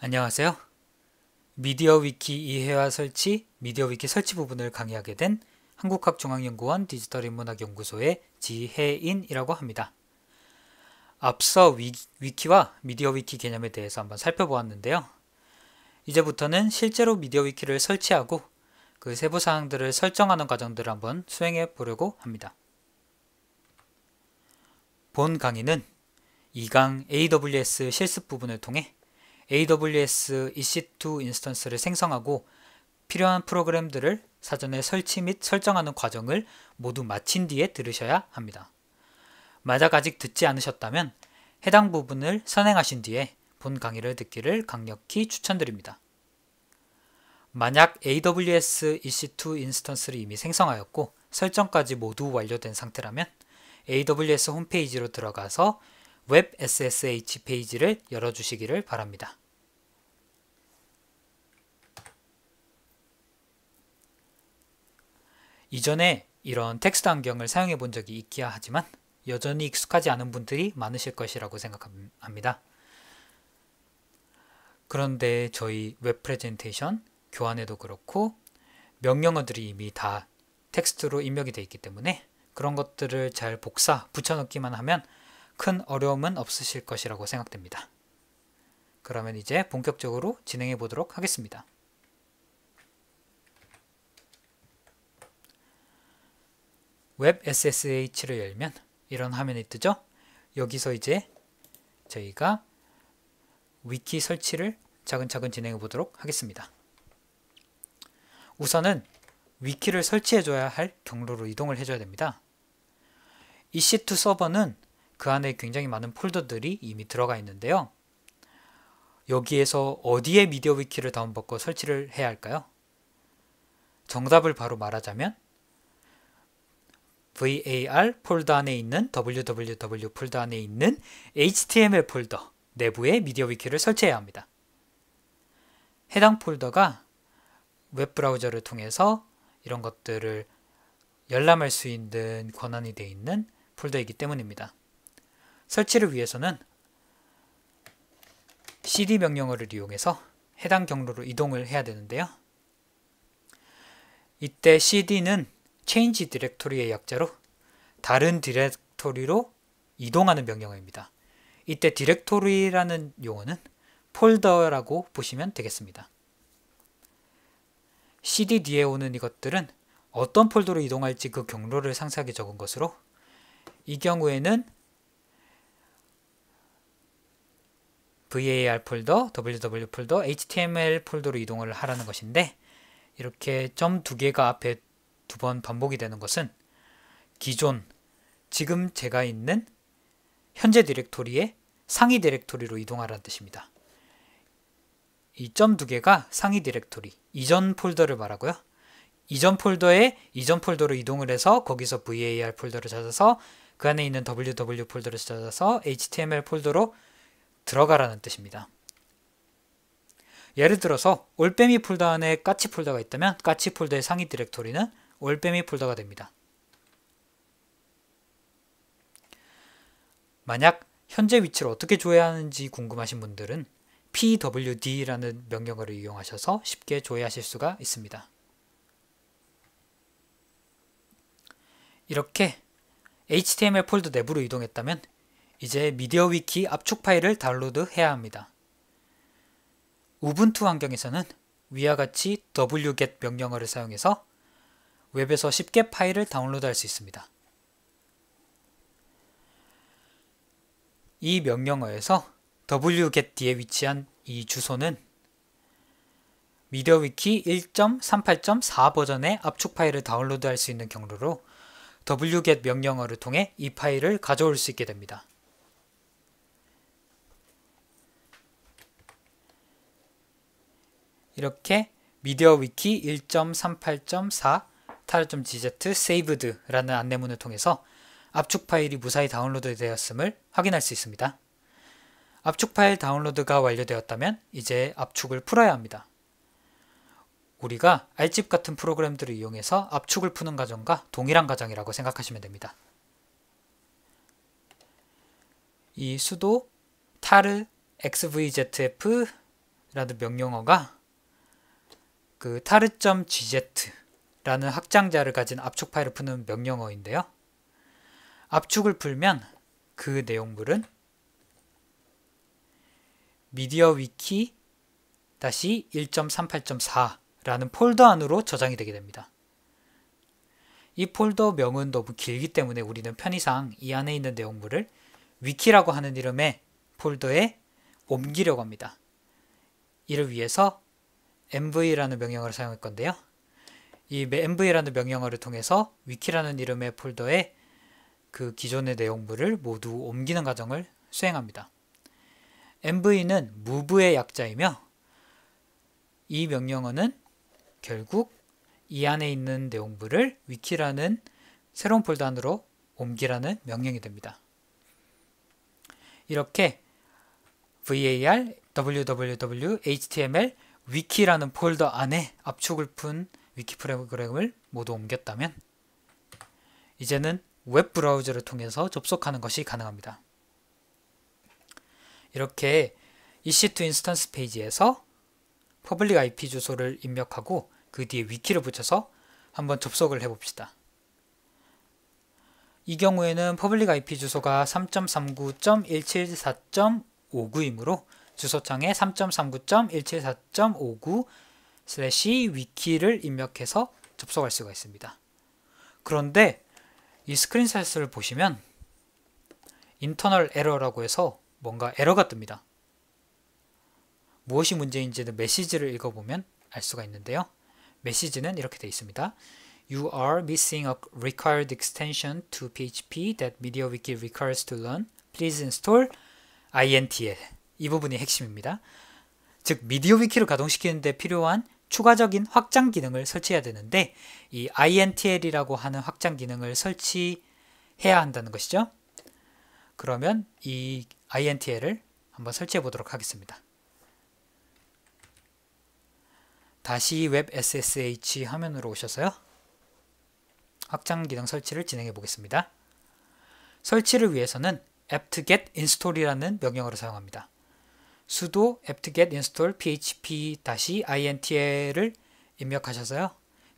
안녕하세요. 미디어 위키 이해와 설치, 미디어 위키 설치 부분을 강의하게 된 한국학중앙연구원 디지털인문학연구소의 지혜인이라고 합니다. 앞서 위, 키와 미디어 위키 개념에 대해서 한번 살펴보았는데요. 이제부터는 실제로 미디어 위키를 설치하고 그 세부 사항들을 설정하는 과정들을 한번 수행해 보려고 합니다. 본 강의는 2강 AWS 실습 부분을 통해 AWS EC2 인스턴스를 생성하고 필요한 프로그램들을 사전에 설치 및 설정하는 과정을 모두 마친 뒤에 들으셔야 합니다. 만약 아직 듣지 않으셨다면 해당 부분을 선행하신 뒤에 본 강의를 듣기를 강력히 추천드립니다. 만약 AWS EC2 인스턴스를 이미 생성하였고 설정까지 모두 완료된 상태라면 AWS 홈페이지로 들어가서 웹 SSH 페이지를 열어주시기를 바랍니다. 이전에 이런 텍스트 안경을 사용해 본 적이 있기야 하지만 여전히 익숙하지 않은 분들이 많으실 것이라고 생각합니다. 그런데 저희 웹 프레젠테이션 교환에도 그렇고 명령어들이 이미 다 텍스트로 입력이 되어 있기 때문에 그런 것들을 잘 복사, 붙여넣기만 하면 큰 어려움은 없으실 것이라고 생각됩니다. 그러면 이제 본격적으로 진행해 보도록 하겠습니다. 웹 SSH를 열면 이런 화면이 뜨죠? 여기서 이제 저희가 위키 설치를 차근차근 진행해 보도록 하겠습니다. 우선은 위키를 설치해줘야 할 경로로 이동을 해줘야 됩니다. EC2 서버는 그 안에 굉장히 많은 폴더들이 이미 들어가 있는데요. 여기에서 어디에 미디어 위키를 다운받고 설치를 해야 할까요? 정답을 바로 말하자면 var 폴더 안에 있는 www 폴더 안에 있는 html 폴더 내부에 미디어 위키를 설치해야 합니다. 해당 폴더가 웹브라우저를 통해서 이런 것들을 열람할 수 있는 권한이 되어 있는 폴더이기 때문입니다. 설치를 위해서는 cd 명령어를 이용해서 해당 경로로 이동을 해야 되는데요. 이때 cd는 change 디렉토리의 약자로 다른 디렉토리로 이동하는 명령어입니다. 이때 디렉토리라는 용어는 폴더라고 보시면 되겠습니다. CD 뒤에 오는 이것들은 어떤 폴더로 이동할지 그 경로를 상세하게 적은 것으로 이 경우에는 var 폴더, ww 폴더, html 폴더로 이동을 하라는 것인데 이렇게 점 두 개가 앞에 두 번 반복이 되는 것은 기존 지금 제가 있는 현재 디렉토리의 상위 디렉토리로 이동하라는 뜻입니다. 이점두 개가 상위 디렉토리 이전 폴더를 말하고요. 이전 폴더에 이전 폴더로 이동을 해서 거기서 var 폴더를 찾아서 그 안에 있는 ww 폴더를 찾아서 html 폴더로 들어가라는 뜻입니다. 예를 들어서 올빼미 폴더 안에 까치 폴더가 있다면 까치 폴더의 상위 디렉토리는 올빼미 폴더가 됩니다. 만약 현재 위치를 어떻게 조회하는지 궁금하신 분들은 pwd라는 명령어를 이용하셔서 쉽게 조회하실 수가 있습니다. 이렇게 HTML 폴드 내부로 이동했다면 이제 미디어 위키 압축 파일을 다운로드 해야 합니다. 우분투 환경에서는 위와 같이 wget 명령어를 사용해서 웹에서 쉽게 파일을 다운로드 할 수 있습니다. 이 명령어에서 wgetD에 위치한 이 주소는 미디어위키 1.38.4 버전의 압축 파일을 다운로드할 수 있는 경로로 wget 명령어를 통해 이 파일을 가져올 수 있게 됩니다. 이렇게 미디어위키 1.38.4 tar.gz saved라는 안내문을 통해서 압축 파일이 무사히 다운로드 되었음을 확인할 수 있습니다. 압축 파일 다운로드가 완료되었다면 이제 압축을 풀어야 합니다. 우리가 알집 같은 프로그램들을 이용해서 압축을 푸는 과정과 동일한 과정이라고 생각하시면 됩니다. 이 수도 타르 xvzf라는 명령어가 그 타르.gz라는 확장자를 가진 압축 파일을 푸는 명령어인데요. 압축을 풀면 그 내용물은 미디어 위키 다시 1.38.4라는 폴더 안으로 저장이 되게 됩니다. 이 폴더 명은 너무 길기 때문에 우리는 편의상 이 안에 있는 내용물을 위키라고 하는 이름의 폴더에 옮기려고 합니다. 이를 위해서 mv라는 명령어를 사용할 건데요. 이 mv라는 명령어를 통해서 위키라는 이름의 폴더에 그 기존의 내용물을 모두 옮기는 과정을 수행합니다. MV는 move의 약자이며 이 명령어는 결국 이 안에 있는 내용물을 위키라는 새로운 폴더 안으로 옮기라는 명령이 됩니다. 이렇게 var www html 위키라는 폴더 안에 압축을 푼 위키 프로그램을 모두 옮겼다면 이제는 웹 브라우저를 통해서 접속하는 것이 가능합니다. 이렇게 EC2 인스턴스 페이지에서 퍼블릭 IP 주소를 입력하고 그 뒤에 위키를 붙여서 한번 접속을 해봅시다. 이 경우에는 퍼블릭 IP 주소가 3.39.174.59이므로 주소창에 3.39.174.59 슬래시 위키를 입력해서 접속할 수가 있습니다. 그런데 이 스크린샷을 보시면 인터널 에러라고 해서 뭔가 에러가 뜹니다. 무엇이 문제인지는 메시지를 읽어보면 알 수가 있는데요. 메시지는 이렇게 되어 있습니다. You are missing a required extension to PHP that MediaWiki requires to learn. Please install INTL. 이 부분이 핵심입니다. 즉, 미디어위키를 가동시키는데 필요한 추가적인 확장 기능을 설치해야 되는데 이 INTL이라고 하는 확장 기능을 설치해야 한다는 것이죠. 그러면 이 intl을 한번 설치해 보도록 하겠습니다. 다시 웹 ssh 화면으로 오셔서요. 확장 기능 설치를 진행해 보겠습니다. 설치를 위해서는 apt-get install이라는 명령어를 사용합니다. s u apt-get install php-intl을 입력하셔서요.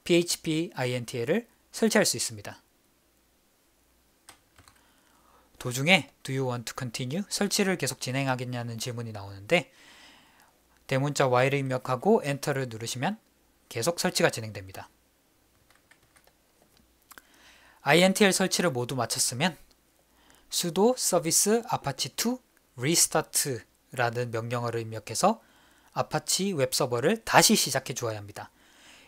php-intl을 설치할 수 있습니다. 도중에 Do you want to continue? 설치를 계속 진행하겠냐는 질문이 나오는데 대문자 Y를 입력하고 엔터를 누르시면 계속 설치가 진행됩니다. INTL 설치를 모두 마쳤으면 sudo service apache2 restart라는 명령어를 입력해서 아파치 웹서버를 다시 시작해 주어야 합니다.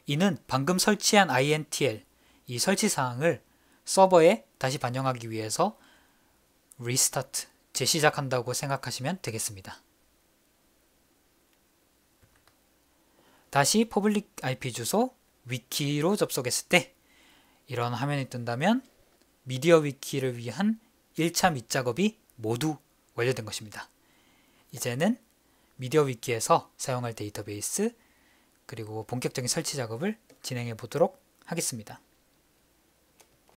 이는 방금 설치한 INTL, 이 설치 사항을 서버에 다시 반영하기 위해서 리스타트, 재시작한다고 생각하시면 되겠습니다. 다시 퍼블릭 IP 주소 위키로 접속했을 때 이런 화면이 뜬다면 미디어 위키를 위한 1차 밑작업이 모두 완료된 것입니다. 이제는 미디어 위키에서 사용할 데이터베이스 그리고 본격적인 설치 작업을 진행해 보도록 하겠습니다.